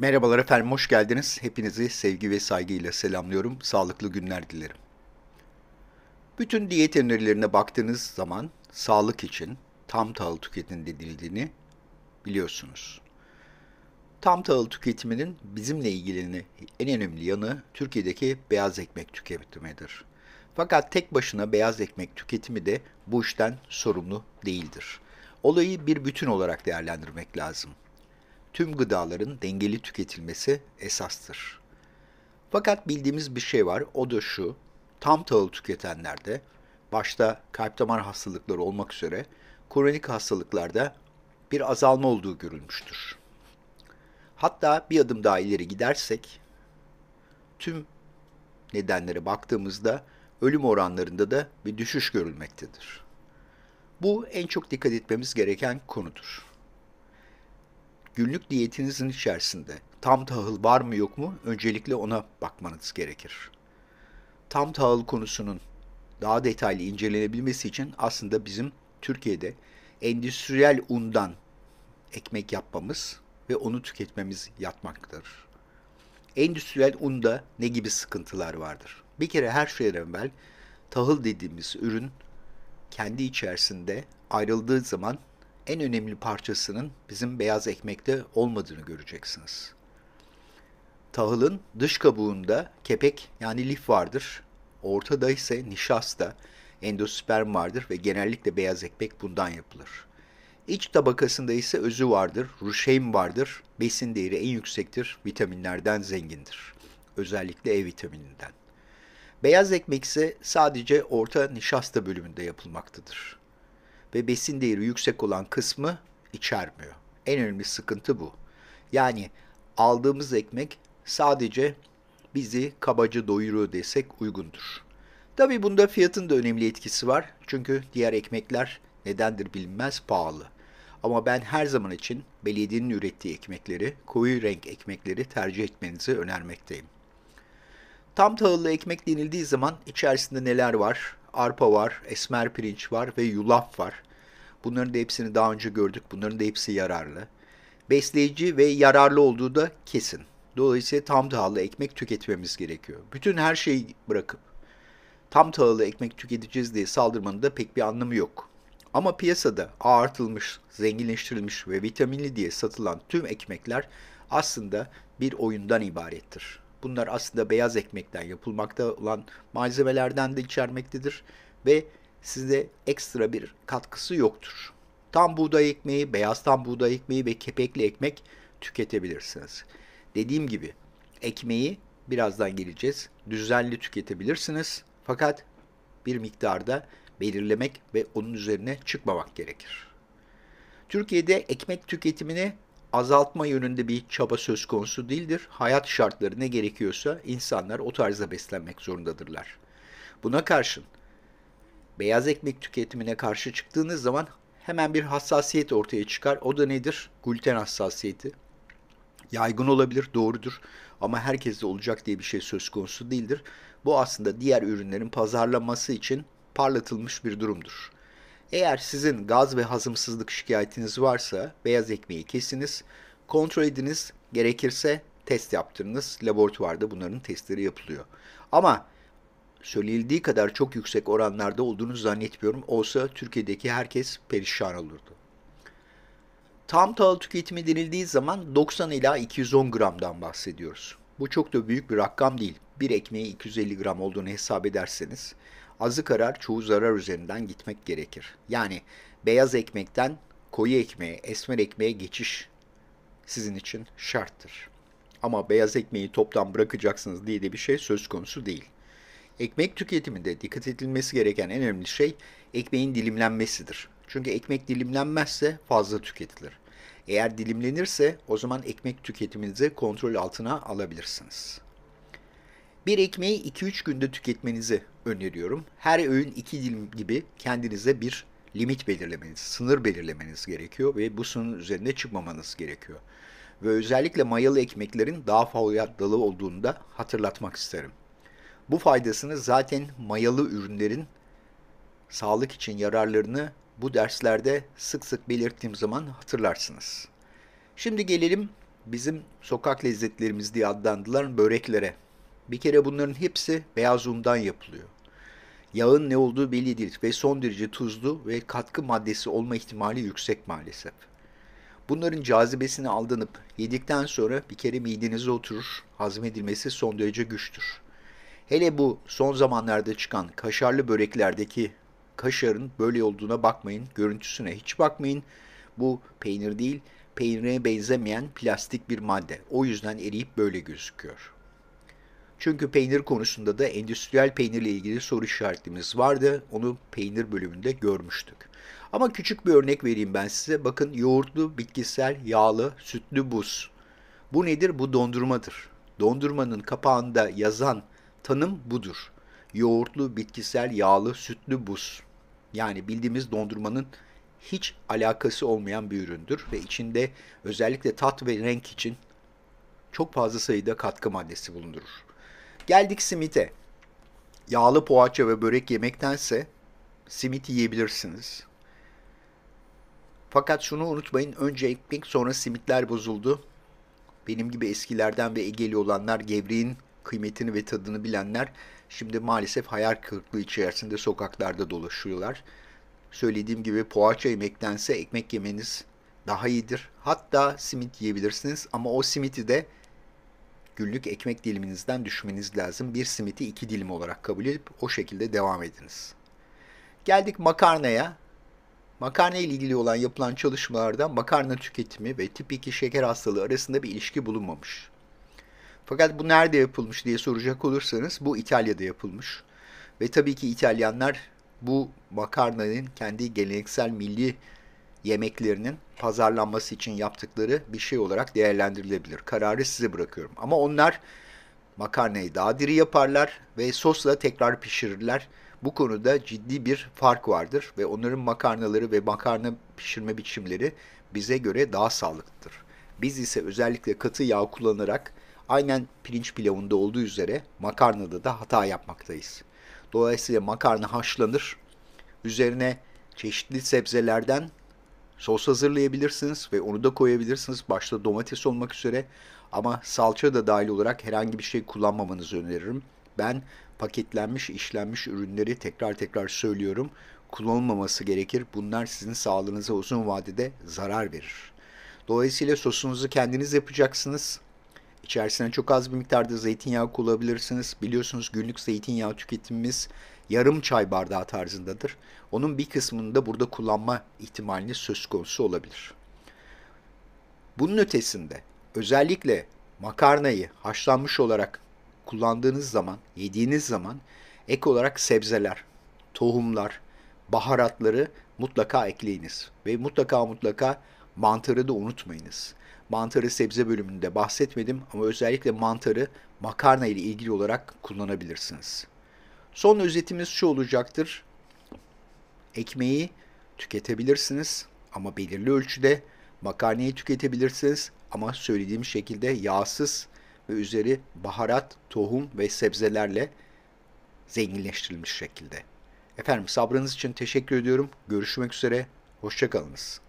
Merhabalar efendim, hoş geldiniz. Hepinizi sevgi ve saygıyla selamlıyorum. Sağlıklı günler dilerim. Bütün diyet önerilerine baktığınız zaman sağlık için tam tahıl tüketin denildiğini biliyorsunuz. Tam tahıl tüketiminin bizimle ilgili en önemli yanı Türkiye'deki beyaz ekmek tüketimidir. Fakat tek başına beyaz ekmek tüketimi de bu işten sorumlu değildir. Olayı bir bütün olarak değerlendirmek lazım tüm gıdaların dengeli tüketilmesi esastır. Fakat bildiğimiz bir şey var, o da şu, tam tahıl tüketenlerde, başta kalp damar hastalıkları olmak üzere, kronik hastalıklarda bir azalma olduğu görülmüştür. Hatta bir adım daha ileri gidersek, tüm nedenlere baktığımızda ölüm oranlarında da bir düşüş görülmektedir. Bu en çok dikkat etmemiz gereken konudur günlük diyetinizin içerisinde tam tahıl var mı yok mu öncelikle ona bakmanız gerekir. Tam tahıl konusunun daha detaylı incelenebilmesi için aslında bizim Türkiye'de endüstriyel undan ekmek yapmamız ve onu tüketmemiz yatmaktadır. Endüstriyel unda ne gibi sıkıntılar vardır? Bir kere her şeyden evvel tahıl dediğimiz ürün kendi içerisinde ayrıldığı zaman en önemli parçasının bizim beyaz ekmekte olmadığını göreceksiniz. Tahılın dış kabuğunda kepek yani lif vardır. Ortada ise nişasta, endosperm vardır ve genellikle beyaz ekmek bundan yapılır. İç tabakasında ise özü vardır, ruşeym vardır, besin değeri en yüksektir, vitaminlerden zengindir. Özellikle E vitamininden. Beyaz ekmek ise sadece orta nişasta bölümünde yapılmaktadır ve besin değeri yüksek olan kısmı içermiyor. En önemli sıkıntı bu. Yani aldığımız ekmek sadece bizi kabaca doyuruyor desek uygundur. Tabi bunda fiyatın da önemli etkisi var. Çünkü diğer ekmekler nedendir bilinmez pahalı. Ama ben her zaman için belediyenin ürettiği ekmekleri, koyu renk ekmekleri tercih etmenizi önermekteyim. Tam tahıllı ekmek denildiği zaman içerisinde neler var? Arpa var, esmer pirinç var ve yulaf var. Bunların da hepsini daha önce gördük. Bunların da hepsi yararlı. Besleyici ve yararlı olduğu da kesin. Dolayısıyla tam tahıllı ekmek tüketmemiz gerekiyor. Bütün her şeyi bırakıp tam tahıllı ekmek tüketeceğiz diye saldırmanın da pek bir anlamı yok. Ama piyasada ağartılmış, zenginleştirilmiş ve vitaminli diye satılan tüm ekmekler aslında bir oyundan ibarettir. Bunlar aslında beyaz ekmekten yapılmakta olan malzemelerden de içermektedir ve size ekstra bir katkısı yoktur. Tam buğday ekmeği, beyaz tam buğday ekmeği ve kepekli ekmek tüketebilirsiniz. Dediğim gibi ekmeği birazdan geleceğiz. Düzenli tüketebilirsiniz fakat bir miktarda belirlemek ve onun üzerine çıkmamak gerekir. Türkiye'de ekmek tüketimini azaltma yönünde bir çaba söz konusu değildir. Hayat şartları ne gerekiyorsa insanlar o tarzda beslenmek zorundadırlar. Buna karşın beyaz ekmek tüketimine karşı çıktığınız zaman hemen bir hassasiyet ortaya çıkar. O da nedir? Gluten hassasiyeti. Yaygın olabilir, doğrudur. Ama herkeste olacak diye bir şey söz konusu değildir. Bu aslında diğer ürünlerin pazarlaması için parlatılmış bir durumdur. Eğer sizin gaz ve hazımsızlık şikayetiniz varsa beyaz ekmeği kesiniz, kontrol ediniz, gerekirse test yaptırınız. Laboratuvarda bunların testleri yapılıyor. Ama söylenildiği kadar çok yüksek oranlarda olduğunu zannetmiyorum. Olsa Türkiye'deki herkes perişan olurdu. Tam tahıl tüketimi denildiği zaman 90 ila 210 gramdan bahsediyoruz. Bu çok da büyük bir rakam değil. Bir ekmeği 250 gram olduğunu hesap ederseniz azı karar çoğu zarar üzerinden gitmek gerekir. Yani beyaz ekmekten koyu ekmeğe, esmer ekmeğe geçiş sizin için şarttır. Ama beyaz ekmeği toptan bırakacaksınız diye de bir şey söz konusu değil. Ekmek tüketiminde dikkat edilmesi gereken en önemli şey ekmeğin dilimlenmesidir. Çünkü ekmek dilimlenmezse fazla tüketilir. Eğer dilimlenirse o zaman ekmek tüketiminizi kontrol altına alabilirsiniz. Bir ekmeği 2-3 günde tüketmenizi öneriyorum. Her öğün 2 dilim gibi kendinize bir limit belirlemeniz, sınır belirlemeniz gerekiyor ve bu sınırın üzerinde çıkmamanız gerekiyor. Ve özellikle mayalı ekmeklerin daha fazla faydalı olduğunu da hatırlatmak isterim. Bu faydasını zaten mayalı ürünlerin sağlık için yararlarını bu derslerde sık sık belirttiğim zaman hatırlarsınız. Şimdi gelelim bizim sokak lezzetlerimiz diye adlandırılan böreklere. Bir kere bunların hepsi beyaz undan yapılıyor. Yağın ne olduğu belli değil ve son derece tuzlu ve katkı maddesi olma ihtimali yüksek maalesef. Bunların cazibesini aldanıp yedikten sonra bir kere midenize oturur, hazmedilmesi son derece güçtür. Hele bu son zamanlarda çıkan kaşarlı böreklerdeki kaşarın böyle olduğuna bakmayın. Görüntüsüne hiç bakmayın. Bu peynir değil, peynire benzemeyen plastik bir madde. O yüzden eriyip böyle gözüküyor. Çünkü peynir konusunda da endüstriyel peynirle ilgili soru işaretimiz vardı. Onu peynir bölümünde görmüştük. Ama küçük bir örnek vereyim ben size. Bakın yoğurtlu, bitkisel, yağlı, sütlü buz. Bu nedir? Bu dondurmadır. Dondurmanın kapağında yazan Tanım budur. Yoğurtlu, bitkisel, yağlı, sütlü buz. Yani bildiğimiz dondurmanın hiç alakası olmayan bir üründür ve içinde özellikle tat ve renk için çok fazla sayıda katkı maddesi bulundurur. Geldik simite. Yağlı poğaça ve börek yemektense simit yiyebilirsiniz. Fakat şunu unutmayın önce ekmek sonra simitler bozuldu. Benim gibi eskilerden ve Egeli olanlar gevreğin kıymetini ve tadını bilenler şimdi maalesef hayal kırıklığı içerisinde sokaklarda dolaşıyorlar. Söylediğim gibi poğaça yemektense ekmek yemeniz daha iyidir. Hatta simit yiyebilirsiniz ama o simiti de günlük ekmek diliminizden düşmeniz lazım. Bir simiti iki dilim olarak kabul edip o şekilde devam ediniz. Geldik makarnaya. Makarna ile ilgili olan yapılan çalışmalarda makarna tüketimi ve tip 2 şeker hastalığı arasında bir ilişki bulunmamış. Fakat bu nerede yapılmış diye soracak olursanız bu İtalya'da yapılmış. Ve tabii ki İtalyanlar bu makarnanın kendi geleneksel milli yemeklerinin pazarlanması için yaptıkları bir şey olarak değerlendirilebilir. Kararı size bırakıyorum. Ama onlar makarnayı daha diri yaparlar ve sosla tekrar pişirirler. Bu konuda ciddi bir fark vardır ve onların makarnaları ve makarna pişirme biçimleri bize göre daha sağlıklıdır. Biz ise özellikle katı yağ kullanarak Aynen pirinç pilavında olduğu üzere makarnada da hata yapmaktayız. Dolayısıyla makarna haşlanır. Üzerine çeşitli sebzelerden sos hazırlayabilirsiniz ve onu da koyabilirsiniz. Başta domates olmak üzere ama salça da dahil olarak herhangi bir şey kullanmamanızı öneririm. Ben paketlenmiş, işlenmiş ürünleri tekrar tekrar söylüyorum. Kullanılmaması gerekir. Bunlar sizin sağlığınıza uzun vadede zarar verir. Dolayısıyla sosunuzu kendiniz yapacaksınız. İçerisine çok az bir miktarda zeytinyağı kullanabilirsiniz. Biliyorsunuz günlük zeytinyağı tüketimimiz yarım çay bardağı tarzındadır. Onun bir kısmını da burada kullanma ihtimaliniz söz konusu olabilir. Bunun ötesinde özellikle makarnayı haşlanmış olarak kullandığınız zaman, yediğiniz zaman ek olarak sebzeler, tohumlar, baharatları mutlaka ekleyiniz ve mutlaka mutlaka Mantarı da unutmayınız. Mantarı sebze bölümünde bahsetmedim ama özellikle mantarı makarna ile ilgili olarak kullanabilirsiniz. Son özetimiz şu olacaktır. Ekmeği tüketebilirsiniz ama belirli ölçüde makarnayı tüketebilirsiniz ama söylediğim şekilde yağsız ve üzeri baharat, tohum ve sebzelerle zenginleştirilmiş şekilde. Efendim sabrınız için teşekkür ediyorum. Görüşmek üzere. Hoşçakalınız.